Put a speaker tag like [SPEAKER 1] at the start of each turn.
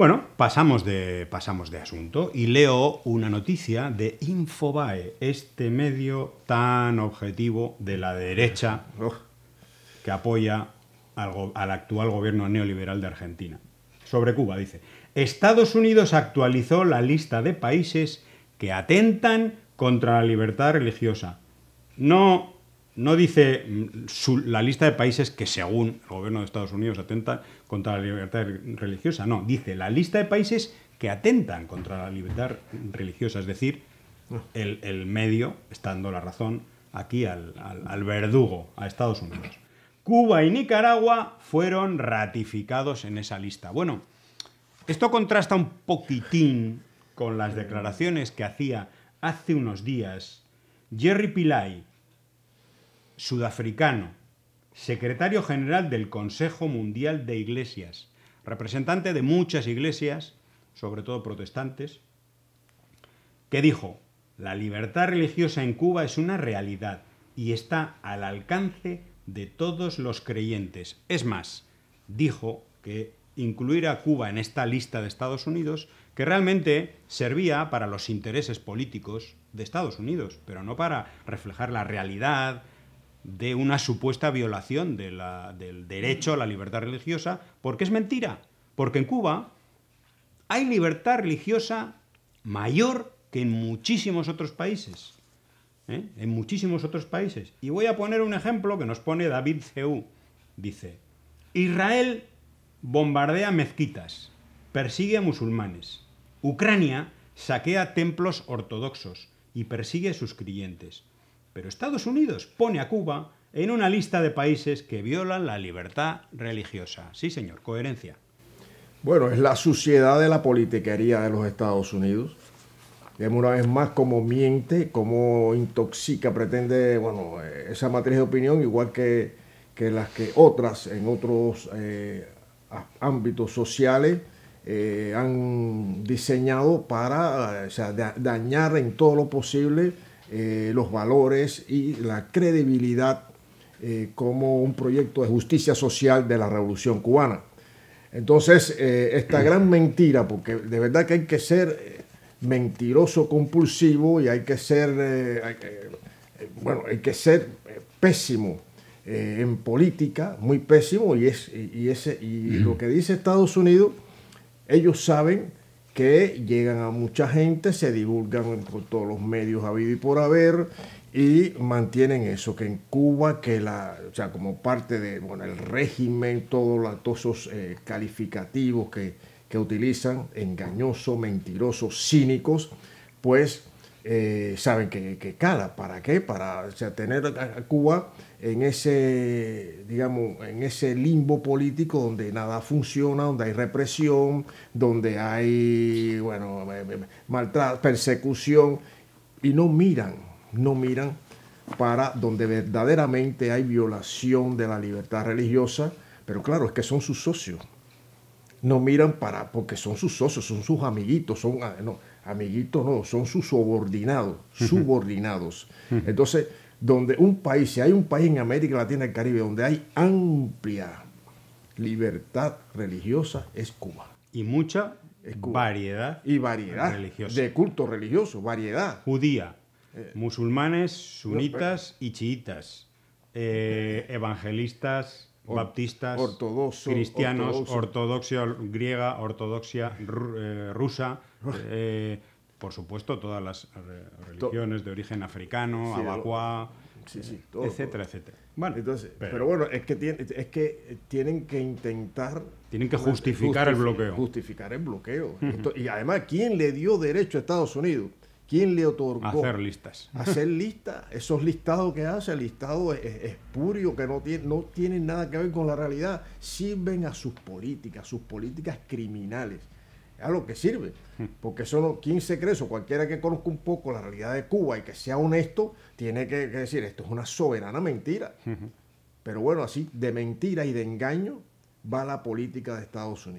[SPEAKER 1] Bueno, pasamos de, pasamos de asunto y leo una noticia de Infobae, este medio tan objetivo de la derecha que apoya al, al actual gobierno neoliberal de Argentina. Sobre Cuba, dice, Estados Unidos actualizó la lista de países que atentan contra la libertad religiosa. No no dice mm, la lista de países que según el gobierno de Estados Unidos atenta contra la libertad religiosa, no, dice la lista de países que atentan contra la libertad religiosa, es decir, ah. el, medio estando la razón aquí al, verdugo, a Estados Unidos. Cuba y Nicaragua fueron ratificados en esa lista. Bueno, esto contrasta un poquitín con las declaraciones que hacía hace unos días Jerry Pillay, sudafricano, secretario general del Consejo Mundial de Iglesias, representante de muchas iglesias, sobre todo protestantes, que dijo, la libertad religiosa en Cuba es una realidad y está al alcance de todos los creyentes. Es más, dijo que incluir a Cuba en esta lista de Estados Unidos, que realmente servía para los intereses políticos de Estados Unidos, pero no para reflejar la realidad, de una supuesta violación del derecho a la libertad religiosa, porque es mentira, porque en Cuba hay libertad religiosa mayor que en muchísimos otros países. ¿eh? En muchísimos otros países. Y voy a poner un ejemplo que nos pone David Ceu. Dice, Israel bombardea mezquitas, persigue a musulmanes. Ucrania saquea templos ortodoxos y persigue a sus creyentes. Pero Estados Unidos pone a Cuba en una lista de países que violan la libertad religiosa. Sí, señor, coherencia.
[SPEAKER 2] Bueno, es la suciedad de la politiquería de los Estados Unidos. Vemos una vez más cómo miente, cómo intoxica, pretende, bueno, eh, esa matriz de opinión, igual que, que las que otras en otros eh, ámbitos sociales eh, han diseñado para dañar en todo lo posible eh, los valores y la credibilidad eh, como un proyecto de justicia social de la Revolución Cubana. Entonces, eh, esta gran mentira, porque de verdad que hay que ser mentiroso compulsivo y hay que ser, bueno, hay que ser pésimo en política, muy pésimo, y, es, ese, y lo que dice Estados Unidos, ellos saben que llegan a mucha gente, se divulgan por todos los medios habido y por haber y mantienen eso, que en Cuba, que la, o sea, como parte de, bueno, el régimen, todos los esos eh, calificativos que, que utilizan, engañoso, mentiroso, cínicos, pues eh, saben que, que, cala. ¿Para qué? Para tener a Cuba en ese, digamos, en ese limbo político donde nada funciona, donde hay represión, donde hay, bueno, eh, eh, maltrato, persecución, y no miran, no miran para donde verdaderamente hay violación de la libertad religiosa, pero claro, es que son sus socios. No miran para, porque son sus socios, son sus amiguitos, son, ah, no, amiguitos no, son sus subordinados, subordinados. Entonces, donde un país, si hay un país en América Latina y el Caribe donde hay amplia libertad religiosa, es Cuba. Y mucha variedad. Y variedad de culto religioso, variedad. Judía,
[SPEAKER 1] eh. musulmanes, sunitas y chiitas, eh, evangelistas, baptistas, ortodoxos, cristianos, ortodoxia griega, ortodoxia eh, rusa, eh, por supuesto todas las eh, religiones de origen africano, sí, etcétera, etcétera.
[SPEAKER 2] Bueno, Entonces, pero, bueno, es que, es que tienen que intentar... Tienen que justificar el bloqueo. Justificar el bloqueo. y además, ¿quién le dio derecho a Estados Unidos? ¿Quién le otorgó? Hacer
[SPEAKER 1] listas. Hacer
[SPEAKER 2] listas. Esos listados que hace, listados listado que no, tienen nada que ver con la realidad, sirven a sus políticas, sus políticas criminales. A lo que sirve, porque solo 15 o cualquiera que conozca un poco la realidad de Cuba y que sea honesto, tiene que decir, esto es una soberana mentira. Pero bueno, así de mentira y de engaño va la política de Estados Unidos.